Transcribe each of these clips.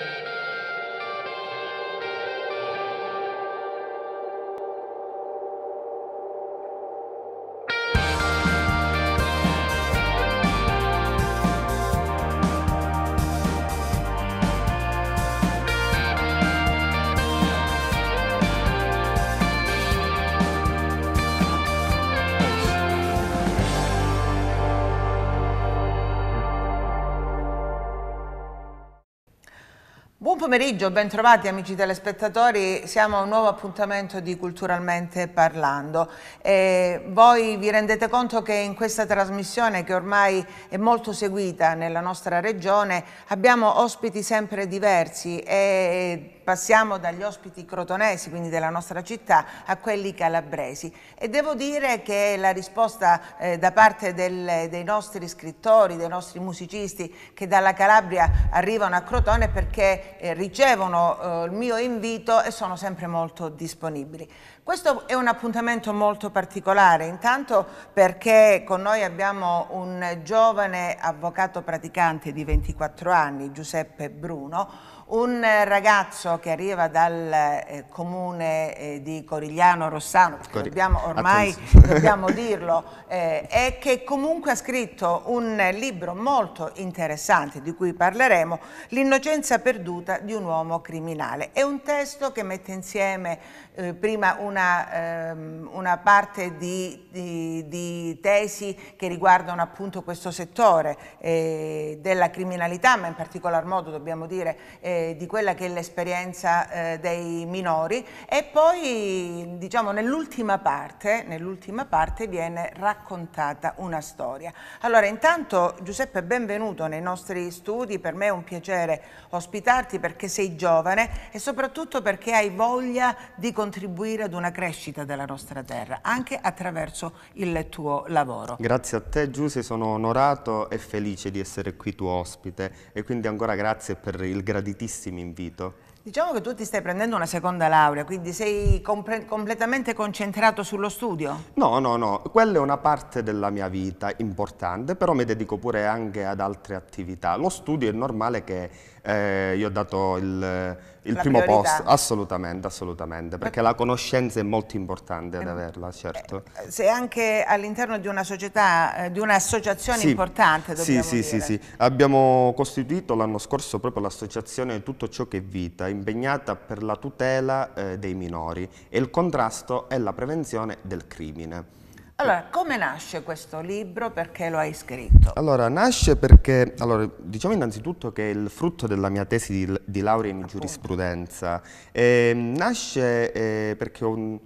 Thank you. pomeriggio, ben trovati amici telespettatori, siamo a un nuovo appuntamento di Culturalmente Parlando. E voi vi rendete conto che in questa trasmissione, che ormai è molto seguita nella nostra regione, abbiamo ospiti sempre diversi e Passiamo dagli ospiti crotonesi, quindi della nostra città, a quelli calabresi e devo dire che la risposta eh, da parte del, dei nostri scrittori, dei nostri musicisti che dalla Calabria arrivano a Crotone perché eh, ricevono eh, il mio invito e sono sempre molto disponibili. Questo è un appuntamento molto particolare, intanto perché con noi abbiamo un giovane avvocato praticante di 24 anni, Giuseppe Bruno, un ragazzo che arriva dal eh, comune eh, di Corigliano Rossano, Cori dobbiamo, ormai dobbiamo dirlo, eh, e che comunque ha scritto un libro molto interessante di cui parleremo, L'innocenza perduta di un uomo criminale. È un testo che mette insieme eh, prima una, ehm, una parte di, di, di, tesi che riguardano appunto questo settore eh, della criminalità, ma in particolar modo dobbiamo dire eh, di quella che è l'esperienza eh, dei minori e poi diciamo nell'ultima parte, nell parte, viene raccontata una storia. Allora intanto Giuseppe benvenuto nei nostri studi, per me è un piacere ospitarti perché sei giovane e soprattutto perché hai voglia di continuare contribuire ad una crescita della nostra terra, anche attraverso il tuo lavoro. Grazie a te Giuse, sono onorato e felice di essere qui tuo ospite e quindi ancora grazie per il graditissimo invito. Diciamo che tu ti stai prendendo una seconda laurea, quindi sei completamente concentrato sullo studio? No, no, no, quella è una parte della mia vita importante, però mi dedico pure anche ad altre attività. Lo studio è normale che eh, io ho dato il, il primo priorità. posto, assolutamente, assolutamente, perché la conoscenza è molto importante ad eh, averla, eh, certo. Se anche all'interno di una società, eh, di un'associazione sì. importante, dobbiamo sì, sì, dire. Sì, sì, abbiamo costituito l'anno scorso proprio l'associazione Tutto ciò che è vita, impegnata per la tutela eh, dei minori e il contrasto e la prevenzione del crimine. Allora, come nasce questo libro? Perché lo hai scritto? Allora, nasce perché, allora, diciamo innanzitutto che è il frutto della mia tesi di, di laurea in Appunto. giurisprudenza. E, ehm, nasce eh, perché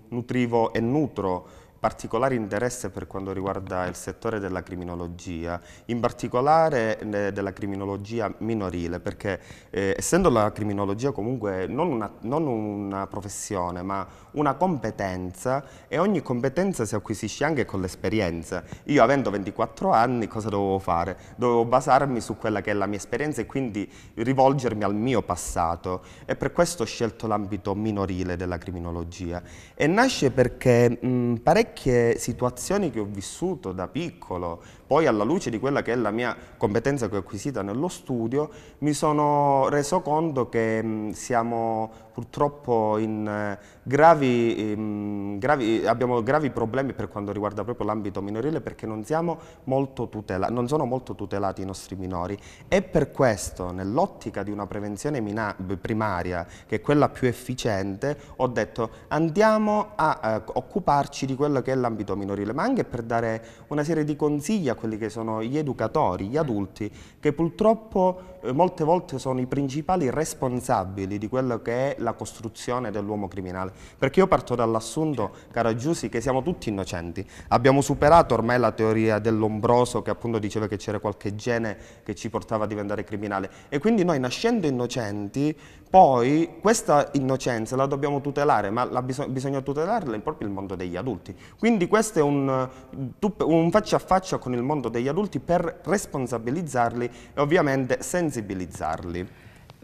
nutrivo e nutro particolare interesse per quanto riguarda il settore della criminologia, in particolare della criminologia minorile, perché eh, essendo la criminologia comunque non una, non una, professione ma una competenza e ogni competenza si acquisisce anche con l'esperienza. Io avendo 24 anni cosa dovevo fare? Dovevo basarmi su quella che è la mia esperienza e quindi rivolgermi al mio passato e per questo ho scelto l'ambito minorile della criminologia e nasce perché mh, parecchi vecchie situazioni che ho vissuto da piccolo, poi alla luce di quella che è la mia competenza che ho acquisita nello studio, mi sono reso conto che mh, siamo purtroppo in eh, gravi, mh, ehm, gravi, abbiamo gravi problemi per quanto riguarda proprio l'ambito minorile perché non, molto tutela, non sono molto tutelati i nostri minori e per questo nell'ottica di una prevenzione primaria che è quella più efficiente ho detto andiamo a eh, occuparci di quello che è l'ambito minorile ma anche per dare una serie di consigli a quelli che sono gli educatori, gli adulti, che purtroppo eh, molte volte sono i principali responsabili di quello che è la costruzione dell'uomo criminale. Perché io parto dall'assunto, cara Giussi, che siamo tutti innocenti. Abbiamo superato ormai la teoria dell'ombroso che appunto diceva che c'era qualche gene che ci portava a diventare criminale. E quindi noi nascendo innocenti, poi questa innocenza la dobbiamo tutelare, ma bisog bisogna tutelarla proprio il mondo degli adulti. Quindi questo è un, un faccia a faccia con il mondo degli adulti per responsabilizzarli e ovviamente senza sensibilizzarli?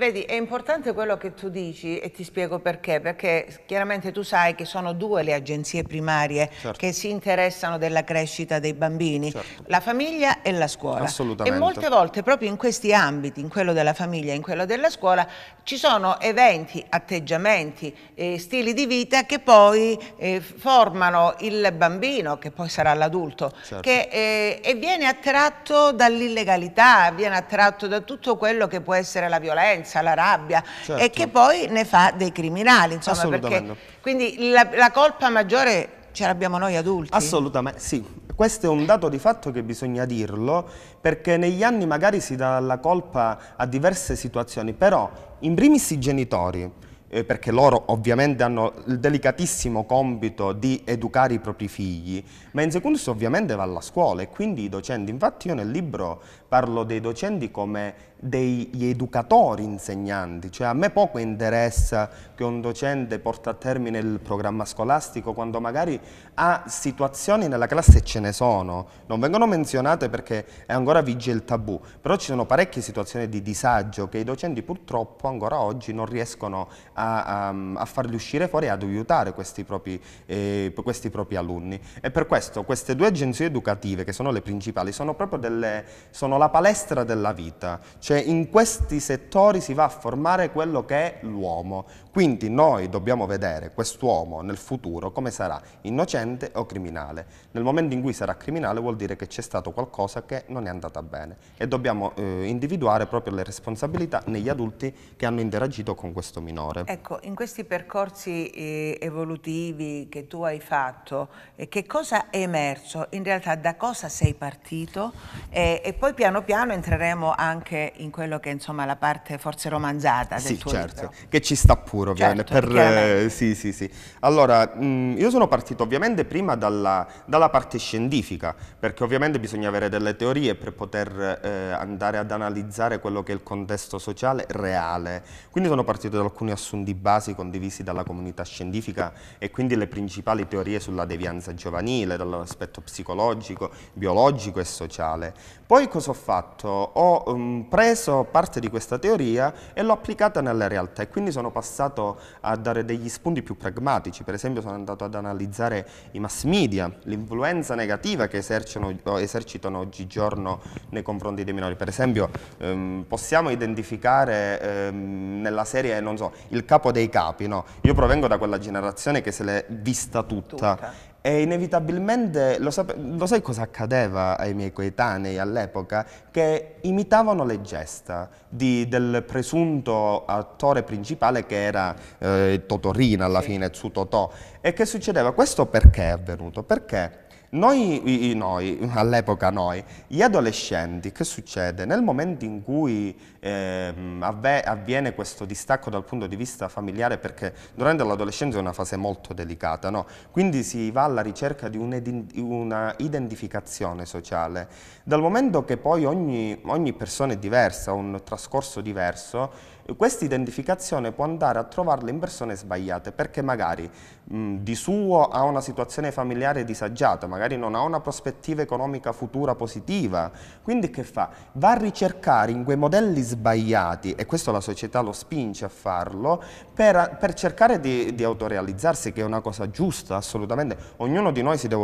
Vedi, è importante quello che tu dici e ti spiego perché, perché chiaramente tu sai che sono due le agenzie primarie certo. che si interessano della crescita dei bambini, certo. la famiglia e la scuola. Assolutamente. E molte volte proprio in questi ambiti, in quello della famiglia e in quello della scuola, ci sono eventi, atteggiamenti, eh, stili di vita che poi eh, formano il bambino, che poi sarà l'adulto, certo. eh, e viene attratto dall'illegalità, viene attratto da tutto quello che può essere la violenza sofferenza, la rabbia certo. e che poi ne fa dei criminali. Insomma, perché, quindi la, la colpa maggiore ce l'abbiamo noi adulti? Assolutamente sì. Questo è un dato di fatto che bisogna dirlo perché negli anni magari si dà la colpa a diverse situazioni, però in primis i genitori, eh, perché loro ovviamente hanno il delicatissimo compito di educare i propri figli, ma in secondus ovviamente va alla scuola e quindi i docenti, infatti io nel libro parlo dei docenti come degli educatori insegnanti, cioè a me poco interessa che un docente porta a termine il programma scolastico quando magari ha situazioni nella classe e ce ne sono, non vengono menzionate perché è ancora vige il tabù, però ci sono parecchie situazioni di disagio che i docenti purtroppo ancora oggi non riescono a, a, a farli uscire fuori e ad aiutare questi propri, eh, questi propri alunni e per questo queste due agenzie educative che sono le principali sono proprio delle, sono la palestra della vita, cioè in questi settori si va a formare quello che è l'uomo, quindi noi dobbiamo vedere quest'uomo nel futuro come sarà, innocente o criminale. Nel momento in cui sarà criminale vuol dire che c'è stato qualcosa che non è andata bene e dobbiamo eh, individuare proprio le responsabilità negli adulti che hanno interagito con questo minore. Ecco, in questi percorsi eh, evolutivi che tu hai fatto, eh, che cosa è emerso? In realtà da cosa sei partito? Eh, e poi piano piano piano entreremo anche in quello che è insomma, la parte forse romanzata del sì, tuo certo, libro. che ci sta pure ovviamente. Certo, per, eh, sì, sì, sì. Allora, mh, mm, io sono partito ovviamente prima dalla, dalla, parte scientifica, perché ovviamente bisogna avere delle teorie per poter eh, andare ad analizzare quello che è il contesto sociale reale. Quindi sono partito da alcuni assunti basi condivisi dalla comunità scientifica e quindi le principali teorie sulla devianza giovanile, dall'aspetto psicologico, biologico e sociale. Poi cosa ho fatto? Ho um, preso parte di questa teoria e l'ho applicata nella realtà e quindi sono passato a dare degli spunti più pragmatici, per esempio sono andato ad analizzare i mass media, l'influenza negativa che esercitano oggigiorno nei confronti dei minori, per esempio um, possiamo identificare um, nella serie, non so, il capo dei capi, no? io provengo da quella generazione che se l'è vista tutta. tutta e inevitabilmente, lo, lo, sai cosa accadeva ai miei coetanei all'epoca? Che imitavano le gesta di, del presunto attore principale che era eh, Totorina alla fine, Tsu Totò. E che succedeva? Questo perché è avvenuto? Perché noi, noi all'epoca noi, gli adolescenti, che succede? Nel momento in cui eh, avviene questo distacco dal punto di vista familiare, perché durante l'adolescenza è una fase molto delicata, no? quindi si va alla ricerca di un'identificazione sociale. Dal momento che poi ogni, ogni persona è diversa, ha un trascorso diverso, questa identificazione può andare a trovarla in persone sbagliate, perché magari mh, mm, di suo ha una situazione familiare disagiata, magari non ha una prospettiva economica futura positiva, quindi che fa? Va a ricercare in quei modelli sbagliati, e questo la società lo spinge a farlo, per, per cercare di, di, autorealizzarsi, che è una cosa giusta, assolutamente, ognuno di noi si deve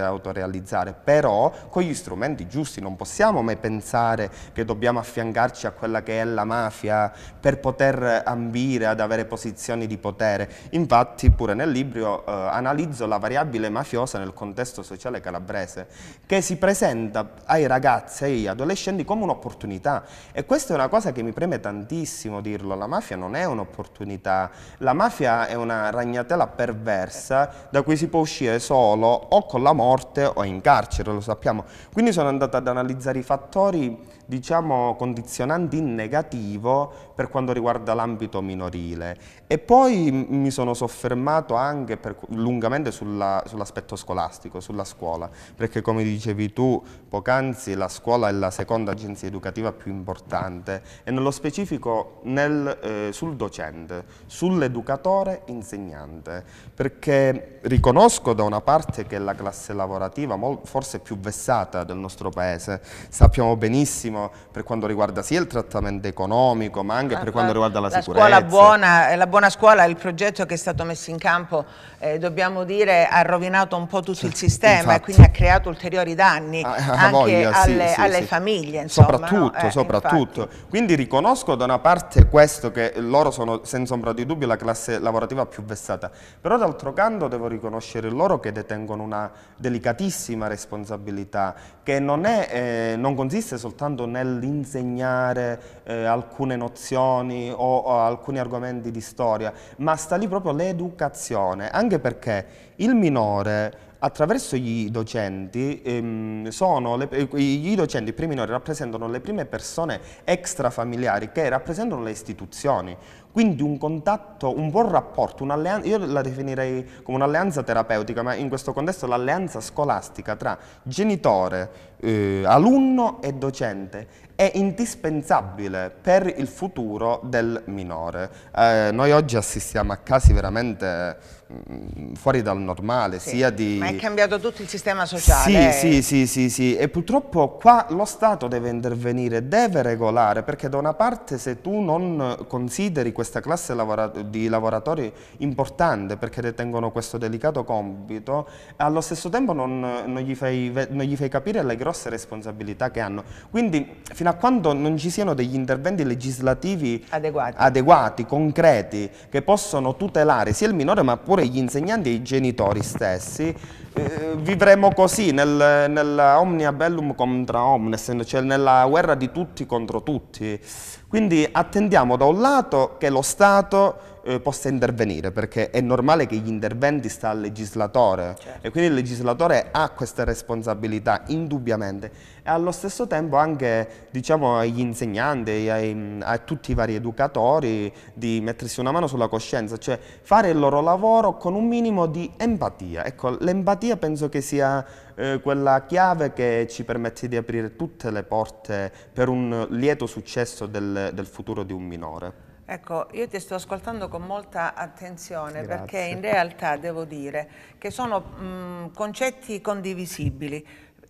autorealizzare, però con gli strumenti giusti, non possiamo mai pensare che dobbiamo affiancarci a quella che è la mafia per poter ambire ad avere posizioni di potere, infatti pure nel libro eh, analizzo la variabile mafiosa nel contesto sociale calabrese, che si presenta ai ragazzi, agli adolescenti come un'opportunità. E questa è una cosa che mi preme tantissimo dirlo, la mafia non è un'opportunità, la mafia è una ragnatela perversa da cui si può uscire solo o con la morte o in carcere, lo sappiamo. Quindi sono andata ad analizzare i fattori, diciamo, condizionanti in negativo per quanto riguarda l'ambito minorile e poi mi sono soffermato anche per, lungamente sull'aspetto scolastico, sulla scuola, perché come dicevi tu poc'anzi la scuola è la seconda agenzia educativa più importante e nello specifico nel, eh, sul docente, sull'educatore insegnante, perché riconosco da una parte che la classe lavorativa forse più vessata del nostro paese, sappiamo benissimo per quanto riguarda sia il trattamento economico ma anche anche per ah, quanto riguarda la, la sicurezza. Buona, eh, la buona scuola, il progetto che è stato messo in campo, eh, dobbiamo dire, ha rovinato un po' tutto il sistema Infatti. e quindi ha creato ulteriori danni ah, ah anche voglia, alle, sì, alle sì. famiglie. Insomma, soprattutto, no? eh, soprattutto. Infatti. Quindi riconosco da una parte questo che loro sono senza ombra di dubbio la classe lavorativa più vessata, però d'altro canto devo riconoscere loro che detengono una delicatissima responsabilità che non, è, eh, non consiste soltanto nell'insegnare eh, alcune nozioni questioni o, o alcuni argomenti di storia, ma sta lì proprio l'educazione, anche perché il minore attraverso gli docenti, ehm, le, eh, gli docenti per i minori rappresentano le prime persone extrafamiliari che rappresentano le istituzioni, quindi un contatto, un buon rapporto, io la definirei come un'alleanza terapeutica, ma in questo contesto l'alleanza scolastica tra genitore, eh, alunno e docente è indispensabile per il futuro del minore. Eh, noi oggi assistiamo a casi veramente Mm, fuori dal normale, sì, sia di... Ma è cambiato tutto il sistema sociale. Sì, sì, sì, sì, sì, e purtroppo qua lo Stato deve intervenire, deve regolare, perché da una parte se tu non consideri questa classe di lavoratori importante perché detengono questo delicato compito, allo stesso tempo non, non, gli fai, non gli fai capire le grosse responsabilità che hanno. Quindi fino a quando non ci siano degli interventi legislativi adeguati, adeguati concreti, che possono tutelare sia il minore ma pure lavoratore, gli insegnanti e i genitori stessi, eh, vivremo così nel, nella omnia bellum contra omnes, cioè nella guerra di tutti contro tutti. Quindi attendiamo da un lato che lo Stato eh, possa intervenire, perché è normale che gli interventi sta al legislatore certo. e quindi il legislatore ha questa responsabilità indubbiamente e allo stesso tempo anche diciamo, agli insegnanti, ai, a tutti i vari educatori di mettersi una mano sulla coscienza, cioè fare il loro lavoro con un minimo di empatia. Ecco, l'empatia penso che sia eh, quella chiave che ci permette di aprire tutte le porte per un lieto successo del, del futuro di un minore. Ecco, io ti sto ascoltando con molta attenzione Grazie. perché in realtà devo dire che sono mh, mm, concetti condivisibili,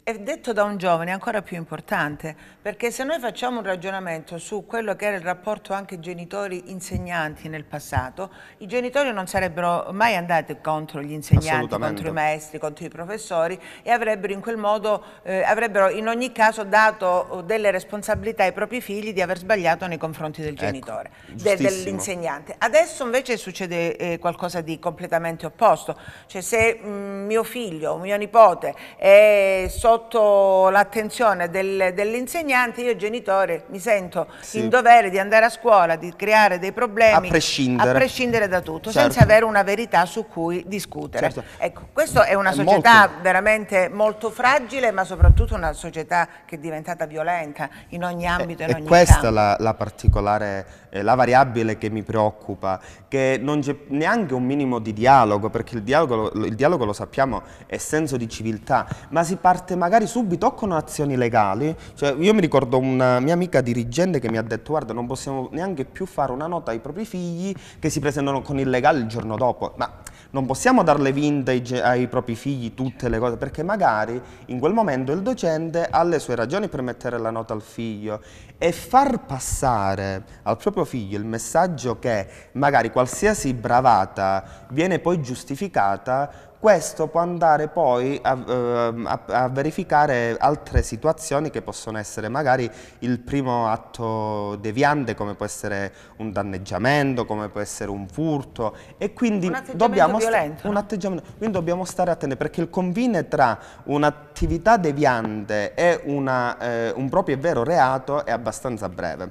è detto da un giovane è ancora più importante, perché se noi facciamo un ragionamento su quello che era il rapporto anche genitori-insegnanti nel passato, i genitori non sarebbero mai andati contro gli insegnanti, contro i maestri, contro i professori e avrebbero in quel modo, eh, avrebbero in ogni caso dato delle responsabilità ai propri figli di aver sbagliato nei confronti del ecco, genitore, ecco, de, dell'insegnante. Adesso invece succede eh, qualcosa di completamente opposto, cioè se mh, mm, mio figlio o mio nipote è sotto sotto l'attenzione del, dell'insegnante, io genitore mi sento sì. in dovere di andare a scuola, di creare dei problemi a prescindere, a prescindere da tutto, certo. senza avere una verità su cui discutere. Certo. Ecco, questa è una è società molto... veramente molto fragile, ma soprattutto una società che è diventata violenta in ogni eh, ambito e, in ogni questa campo. questa la, la particolare eh, la variabile che mi preoccupa, che non c'è neanche un minimo di dialogo, perché il dialogo, il dialogo, lo sappiamo è senso di civiltà, ma si parte magari subito o con azioni legali, cioè, io mi ricordo una mia amica dirigente che mi ha detto guarda non possiamo neanche più fare una nota ai propri figli che si presentano con il legale il giorno dopo, ma non possiamo darle vinta ai, ai propri figli tutte le cose, perché magari in quel momento il docente ha le sue ragioni per mettere la nota al figlio e far passare al proprio figlio il messaggio che magari qualsiasi bravata viene poi giustificata questo può andare poi a, ehm, a, a, verificare altre situazioni che possono essere magari il primo atto deviante come può essere un danneggiamento, come può essere un furto e quindi un dobbiamo violento, un atteggiamento, quindi dobbiamo stare attenti perché il confine tra un'attività deviante e una, eh, un proprio e vero reato è abbastanza breve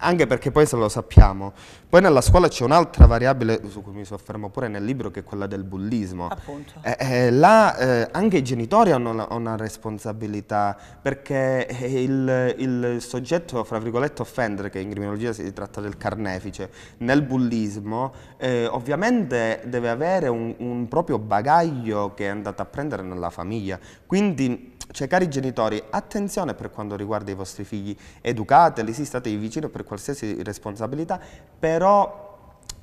anche perché poi se lo sappiamo. Poi nella scuola c'è un'altra variabile su cui mi soffermo pure nel libro che è quella del bullismo. Appunto. Eh, eh, là eh, anche i genitori hanno una, una responsabilità perché eh, il, il, soggetto, fra virgolette, offendere, che in criminologia si tratta del carnefice, nel bullismo eh, ovviamente deve avere un, un proprio bagaglio che è andato a prendere nella famiglia. Quindi cioè, cari genitori, attenzione per quanto riguarda i vostri figli, educateli, sì, state vicino per qualsiasi responsabilità, però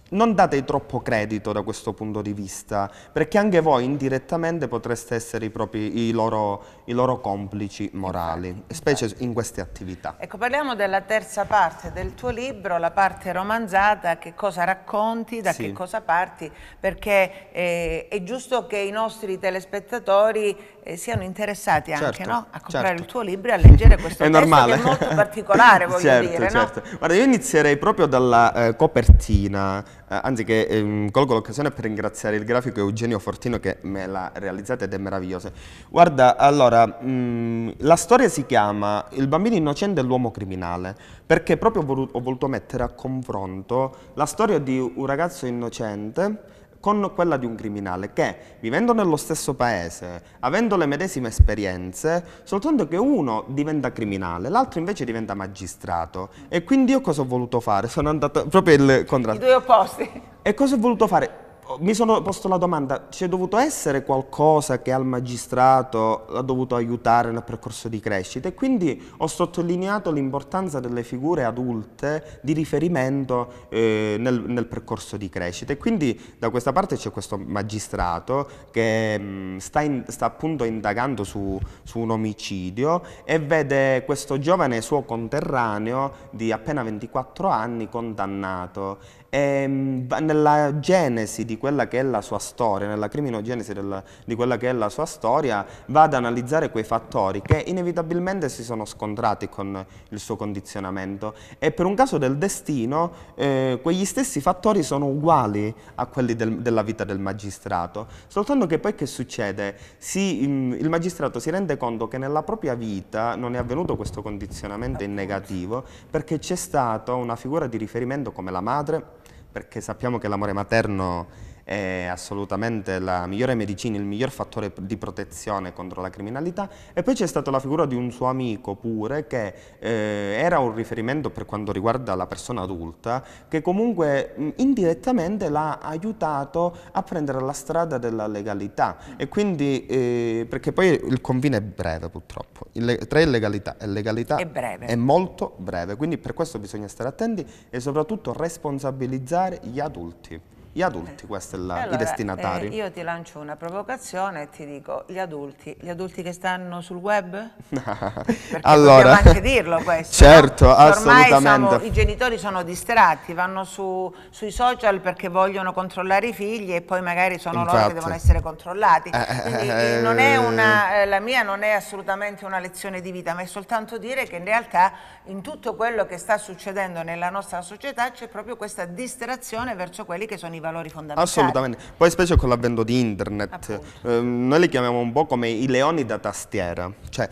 non date troppo credito da questo punto di vista, perché anche voi indirettamente potreste essere i, propri, i, loro, i loro, complici morali, infatti, specie infatti. in queste attività. Ecco, parliamo della terza parte del tuo libro, la parte romanzata, che cosa racconti, da sì. che cosa parti, perché eh, è giusto che i nostri telespettatori siano interessati anche certo, no? a comprare certo. il tuo libro e a leggere questo è normale. che è molto particolare, voglio certo, dire. Certo. No? Guarda, io inizierei proprio dalla eh, copertina, eh, anzi che ehm, colgo l'occasione per ringraziare il grafico Eugenio Fortino che me l'ha realizzata ed è meravigliosa. Guarda, allora, mh, mm, la storia si chiama Il bambino innocente e l'uomo criminale, perché proprio ho voluto, ho voluto mettere a confronto la storia di un ragazzo innocente con quella di un criminale che, vivendo nello stesso paese, avendo le medesime esperienze, soltanto che uno diventa criminale, l'altro invece diventa magistrato. E quindi io cosa ho voluto fare? Sono andato proprio il contrario. I due opposti. E cosa ho voluto fare? mi sono posto la domanda, c'è dovuto essere qualcosa che al magistrato ha dovuto aiutare nel percorso di crescita e quindi ho sottolineato l'importanza delle figure adulte di riferimento eh, nel, nel, percorso di crescita e quindi da questa parte c'è questo magistrato che mh, mm, sta, in, sta, appunto indagando su, su, un omicidio e vede questo giovane suo conterraneo di appena 24 anni condannato e ehm, nella genesi di quella che è la sua storia, nella criminogenesi della, di quella che è la sua storia, va ad analizzare quei fattori che inevitabilmente si sono scontrati con il suo condizionamento e per un caso del destino eh, quegli stessi fattori sono uguali a quelli del, della vita del magistrato, soltanto che poi che succede? Si, mm, il magistrato si rende conto che nella propria vita non è avvenuto questo condizionamento in negativo perché c'è stata una figura di riferimento come la madre, perché sappiamo che l'amore materno è assolutamente la migliore medicina, il miglior fattore di protezione contro la criminalità e poi c'è stata la figura di un suo amico pure che eh, era un riferimento per quanto riguarda la persona adulta che comunque indirettamente l'ha aiutato a prendere la strada della legalità e quindi eh, perché poi il confine è breve purtroppo il, tra illegalità e legalità è, breve. è molto breve quindi per questo bisogna stare attenti e soprattutto responsabilizzare gli adulti gli adulti, eh. questi sono allora, i destinatari. Eh, io ti lancio una provocazione e ti dico, gli adulti, gli adulti che stanno sul web? Perché allora, anche dirlo questo. Certo, no? assolutamente. Siamo, I genitori sono distratti, vanno su, sui social perché vogliono controllare i figli e poi magari sono Infatti. loro che devono essere controllati. Eh, eh, Quindi eh, una, la mia non è assolutamente una lezione di vita, ma è soltanto dire che in realtà in tutto quello che sta succedendo nella nostra società c'è proprio questa distrazione verso quelli che sono i valori valori fondamentali. Assolutamente, poi specie con l'avvento di internet, ehm, noi li chiamiamo un po' come i leoni da tastiera, cioè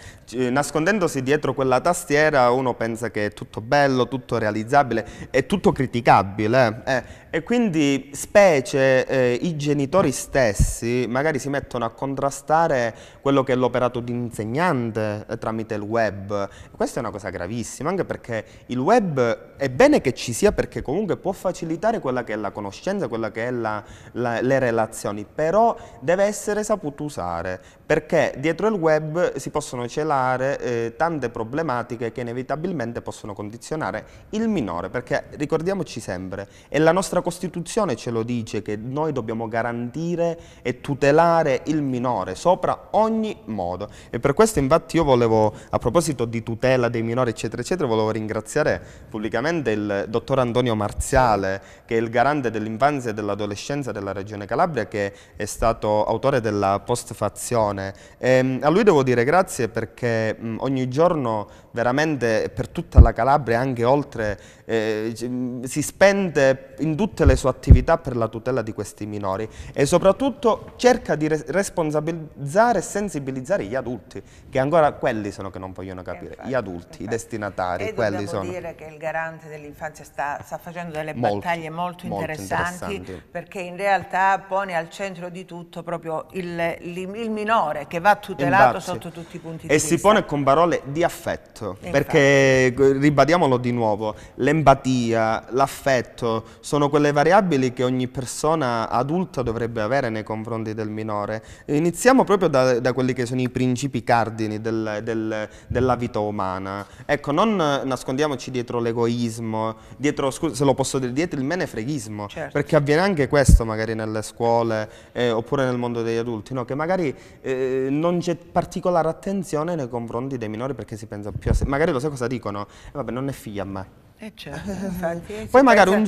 nascondendosi dietro quella tastiera uno pensa che è tutto bello, tutto realizzabile, è tutto criticabile eh? E quindi specie eh, i genitori stessi magari si mettono a contrastare quello che è l'operato di insegnante eh, tramite il web. Questa è una cosa gravissima, anche perché il web è bene che ci sia perché comunque può facilitare quella che è la conoscenza, quella che è la, la, le relazioni, però deve essere saputo usare, perché dietro il web si possono celare eh, tante problematiche che inevitabilmente possono condizionare il minore, perché ricordiamoci sempre, è la nostra Costituzione ce lo dice che noi dobbiamo garantire e tutelare il minore sopra ogni modo e per questo infatti io volevo, a proposito di tutela dei minori eccetera eccetera, volevo ringraziare pubblicamente il dottor Antonio Marziale che è il garante dell'infanzia e dell'adolescenza della Regione Calabria che è stato autore della postfazione. E, ehm, a lui devo dire grazie perché ogni giorno veramente per tutta la Calabria anche oltre eh, si spende in tutto tutte le sue attività per la tutela di questi minori e soprattutto cerca di responsabilizzare e sensibilizzare gli adulti, che ancora quelli sono che non vogliono capire, infatti, gli adulti, infatti. i destinatari, e quelli sono. E dire che il garante dell'infanzia sta, sta, facendo delle molto, battaglie molto, molto interessanti, interessanti, perché in realtà pone al centro di tutto proprio il, il, il minore che va tutelato Infatti. sotto tutti i punti di vista. E si pone con parole di affetto, Infatti. perché ribadiamolo di nuovo, l'empatia, l'affetto sono quelle le variabili che ogni persona adulta dovrebbe avere nei confronti del minore. Iniziamo proprio da, da quelli che sono i principi cardini del, del, della vita umana. Ecco, non nascondiamoci dietro l'egoismo, dietro, se lo posso dire, dietro il menefreghismo, certo. perché avviene anche questo magari nelle scuole eh, oppure nel mondo degli adulti, no? che magari eh, non c'è particolare attenzione nei confronti dei minori perché si pensa più a sé. Magari lo sai cosa dicono? Eh, vabbè, non è figlia a me. Eh certo, eh, Poi magari un,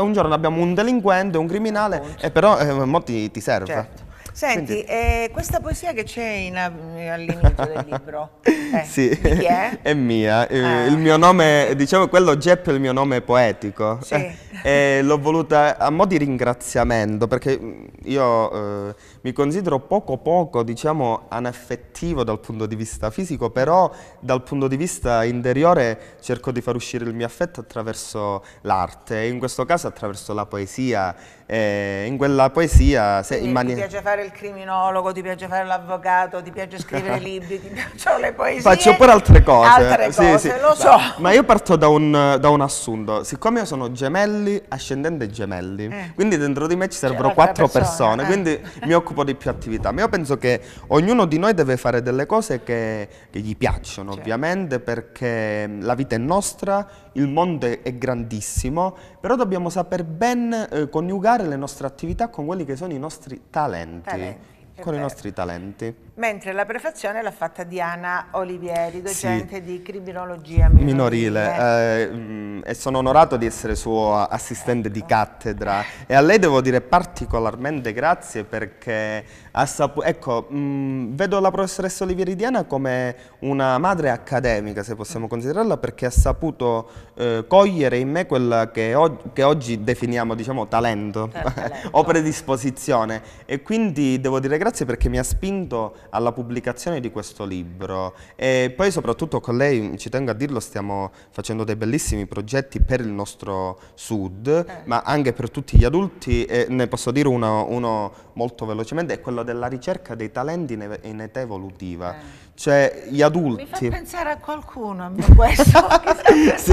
un, giorno abbiamo un delinquente, un criminale, e eh, però eh, mo ti, ti serve. Certo. Senti, eh, questa poesia che c'è all'inizio del libro, eh, sì. è? è? mia, eh, ah. il mio nome, diciamo quello Jepp è il mio nome poetico. Sì e l'ho voluta a mo' di ringraziamento perché mm, io eh, mi considero poco poco diciamo anaffettivo dal punto di vista fisico però dal punto di vista interiore cerco di far uscire il mio affetto attraverso l'arte in questo caso attraverso la poesia eh, in quella poesia se, in ti piace fare il criminologo ti piace fare l'avvocato ti piace scrivere libri ti piacciono le poesie faccio pure altre cose altre cose sì, sì. lo so ma, ma io parto da un, da un assunto siccome io sono gemello gemelli, ascendente e gemelli. Eh. Quindi dentro di me ci cioè, servono quattro persone, persone eh. quindi mi occupo di più attività. Ma io penso che ognuno di noi deve fare delle cose che, che gli piacciono, certo. ovviamente, perché mm, la vita è nostra, il mondo è, è grandissimo, però dobbiamo saper ben eh, coniugare le nostre attività con quelli che sono i nostri talenti. talenti con i nostri talenti. Mentre la prefazione l'ha fatta Diana Olivieri, docente sì. di criminologia minorile. minorile. Eh, mm, e sono onorato di essere suo assistente ecco. di cattedra e a lei devo dire particolarmente grazie perché ha saputo... ecco, mh, mm, vedo la professoressa Olivieri Diana come una madre accademica, se possiamo considerarla, perché ha saputo eh, cogliere in me quella che, che oggi definiamo diciamo, talento, eh, talento. o predisposizione e quindi devo dire grazie grazie perché mi ha spinto alla pubblicazione di questo libro e poi soprattutto con lei, mm, ci tengo a dirlo, stiamo facendo dei bellissimi progetti per il nostro sud, eh. ma anche per tutti gli adulti e ne posso dire uno, uno molto velocemente, è quello della ricerca dei talenti in età evolutiva. Eh cioè gli adulti. Mi fa pensare a qualcuno, a questo.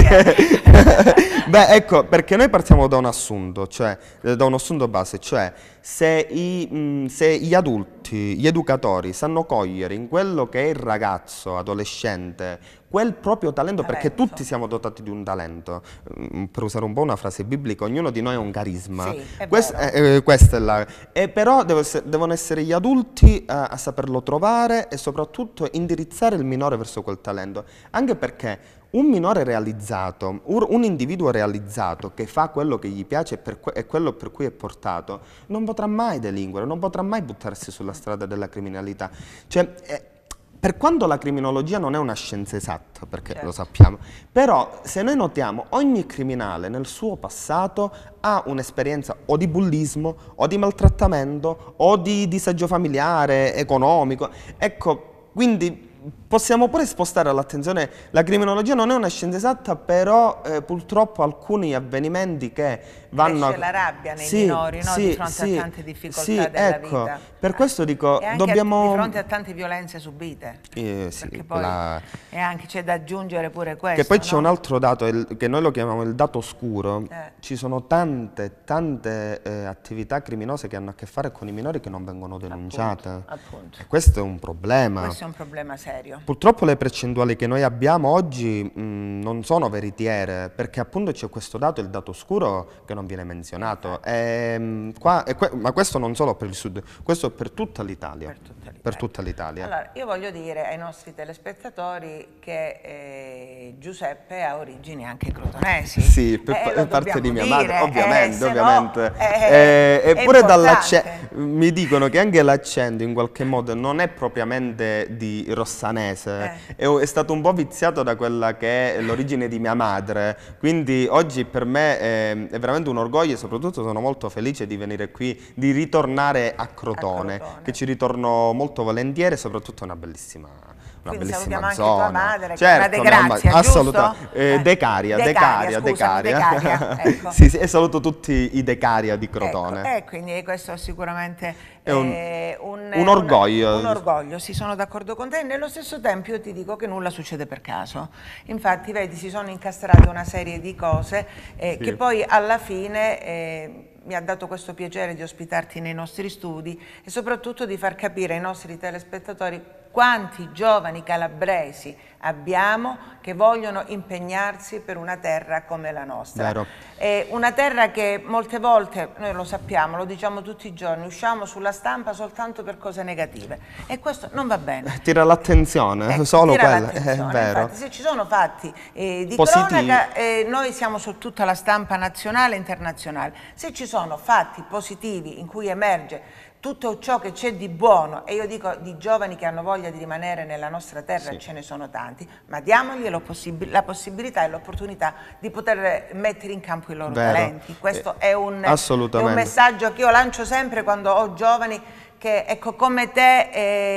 Beh, ecco, perché noi partiamo da un assunto, cioè eh, da un assunto base, cioè se, i, mh, mm, se gli adulti, gli educatori sanno cogliere in quello che è il ragazzo, adolescente, quel proprio talento, talento, perché tutti siamo dotati di un talento. Mm, per usare un po' una frase biblica, ognuno di noi ha un carisma. Sì, è Quest, eh, eh, questa è la... E però devono essere gli adulti a, eh, a saperlo trovare e soprattutto indirizzare il minore verso quel talento. Anche perché un minore realizzato, un individuo realizzato che fa quello che gli piace e, que quello per cui è portato, non potrà mai delinquere, non potrà mai buttarsi sulla strada della criminalità. Cioè, eh, per quanto la criminologia non è una scienza esatta, perché certo. lo sappiamo, però se noi notiamo ogni criminale nel suo passato ha un'esperienza o di bullismo, o di maltrattamento, o di disagio familiare, economico, ecco, quindi Possiamo pure spostare l'attenzione, la criminologia non è una scienza esatta, però eh, purtroppo alcuni avvenimenti che vanno... Cresce a... la rabbia nei sì, minori, no? sì, di fronte sì, a tante difficoltà sì, ecco, vita. Per questo eh, dico, e dobbiamo... A, di fronte a tante violenze subite. Eh, sì, poi, la... E anche c'è da aggiungere pure questo. Che poi c'è un altro dato, il, che noi lo chiamiamo il dato scuro. Eh. Ci sono tante, tante eh, attività criminose che hanno a che fare con i minori che non vengono denunciate. Appunto, appunto. questo è un problema. Questo è un problema serio. Purtroppo le percentuali che noi abbiamo oggi mh, mm, non sono veritiere, perché appunto c'è questo dato, il dato scuro, che non viene menzionato. E, ehm, qua, e que ma questo non solo per il sud, questo per tutta l'Italia. Per tutta l'Italia. Allora, io voglio dire ai nostri telespettatori che eh, Giuseppe ha origini anche crotonesi. Sì, eh, per eh, parte di mia madre, dire, ovviamente, eh, ovviamente. No, eh, eppure dall'accento, mi dicono che anche l'accento in qualche modo non è propriamente di Rossanese, milanese eh. è stato un po' viziato da quella che è l'origine di mia madre, quindi oggi per me è, ehm, è, veramente un orgoglio e soprattutto sono molto felice di venire qui, di ritornare a Crotone, a Crotone. che ci ritorno molto volentieri e soprattutto è una bellissima quindi salutiamo anche tua madre, certo, che è Grazia, assoluta, eh, eh, Decaria, Decaria, Decaria. Decaria, Decaria. ecco. sì, sì, e saluto tutti i Decaria di ecco, Crotone. Ecco, eh, quindi questo sicuramente è un, eh, un, un orgoglio. Un, un orgoglio, sì, sono d'accordo con te. Nello stesso tempo io ti dico che nulla succede per caso. Infatti, vedi, si sono incastrate una serie di cose eh, sì. che poi alla fine eh, mi ha dato questo piacere di ospitarti nei nostri studi e soprattutto di far capire ai nostri telespettatori quanti giovani calabresi abbiamo che vogliono impegnarsi per una terra come la nostra. È una terra che molte volte, noi lo sappiamo, lo diciamo tutti i giorni, usciamo sulla stampa soltanto per cose negative e questo non va bene. Eh, tira l'attenzione, eh, solo quella, eh, è vero. Infatti, se ci sono fatti eh, di positivi. cronaca, eh, noi siamo su tutta la stampa nazionale e internazionale, se ci sono fatti positivi in cui emerge tutto ciò che c'è di buono, e io dico di giovani che hanno voglia di rimanere nella nostra terra, sì. ce ne sono tanti, ma diamogli possib la possibilità e l'opportunità di poter mettere in campo i loro Vero. talenti. Questo eh, è, un, è un messaggio che io lancio sempre quando ho giovani che ecco, come te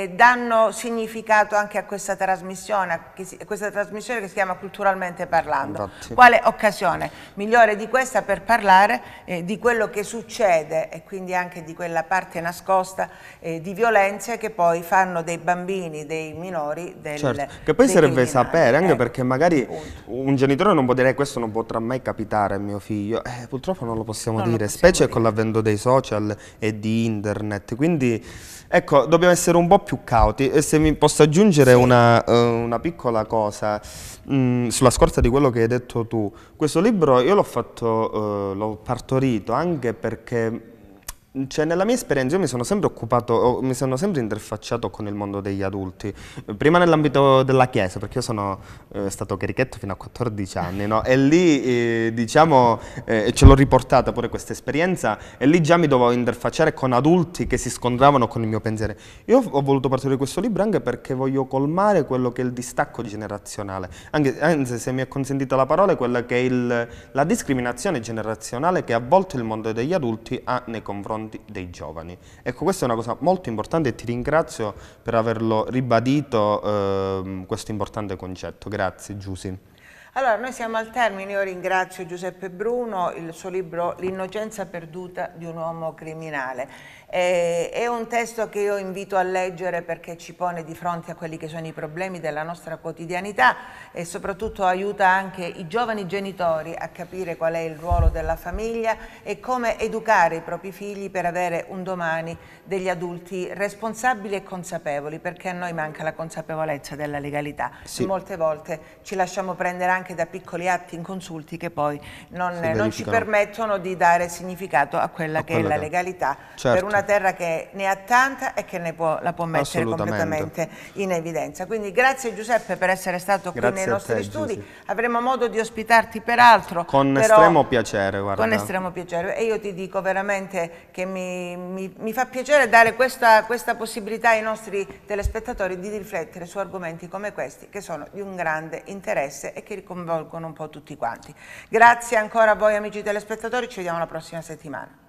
eh, danno significato anche a questa trasmissione, che si, questa trasmissione che si chiama Culturalmente Parlando. Infatti. Quale occasione migliore di questa per parlare eh, di quello che succede e quindi anche di quella parte nascosta eh, di violenze che poi fanno dei bambini, dei minori, del, certo, che poi serve sapere, anche ecco. perché magari punto. un genitore non può dire questo non potrà mai capitare a mio figlio, eh, purtroppo non lo possiamo non dire, lo possiamo specie dire. con l'avvento dei social e di internet, quindi ecco, dobbiamo essere un po' più cauti e se mi posso aggiungere sì. una, uh, una, piccola cosa mh, mm, sulla scorta di quello che hai detto tu, questo libro io l'ho fatto, uh, l'ho partorito anche perché cioè, nella mia esperienza io mi sono sempre occupato, mi sono sempre interfacciato con il mondo degli adulti, prima nell'ambito della chiesa, perché io sono eh, stato carichetto fino a 14 anni, no? e lì eh, diciamo, eh, ce l'ho riportata pure questa esperienza, e lì già mi dovevo interfacciare con adulti che si scontravano con il mio pensiero. Io ho voluto partire da questo libro anche perché voglio colmare quello che è il distacco generazionale, anche, anzi se mi è consentita la parola, quella che è il, la discriminazione generazionale che a volte il mondo degli adulti ha ah, nei confronti giovani, dei giovani. Ecco, questa è una cosa molto importante e ti ringrazio per averlo ribadito eh, questo importante concetto. Grazie Giusy. Allora, noi siamo al termine, io ringrazio Giuseppe Bruno, il suo libro L'innocenza perduta di un uomo criminale. Eh, è un testo che io invito a leggere perché ci pone di fronte a quelli che sono i problemi della nostra quotidianità e soprattutto aiuta anche i giovani genitori a capire qual è il ruolo della famiglia e come educare i propri figli per avere un domani degli adulti responsabili e consapevoli, perché a noi manca la consapevolezza della legalità. Sì. Molte volte ci lasciamo prendere anche anche da piccoli atti inconsulti che poi non, non ci permettono di dare significato a quella a che quella è la legalità certo. per una terra che ne ha tanta e che ne può, la può mettere completamente in evidenza. Quindi grazie Giuseppe per essere stato grazie qui nei nostri te, studi, Gigi. avremo modo di ospitarti peraltro. Con però, estremo piacere, guarda. Con estremo piacere e io ti dico veramente che mi, mi, mi fa piacere dare questa, questa possibilità ai nostri telespettatori di riflettere su argomenti come questi che sono di un grande interesse e che ricompendiamo coinvolgono un po' tutti quanti. Grazie ancora a voi amici telespettatori, ci vediamo la prossima settimana.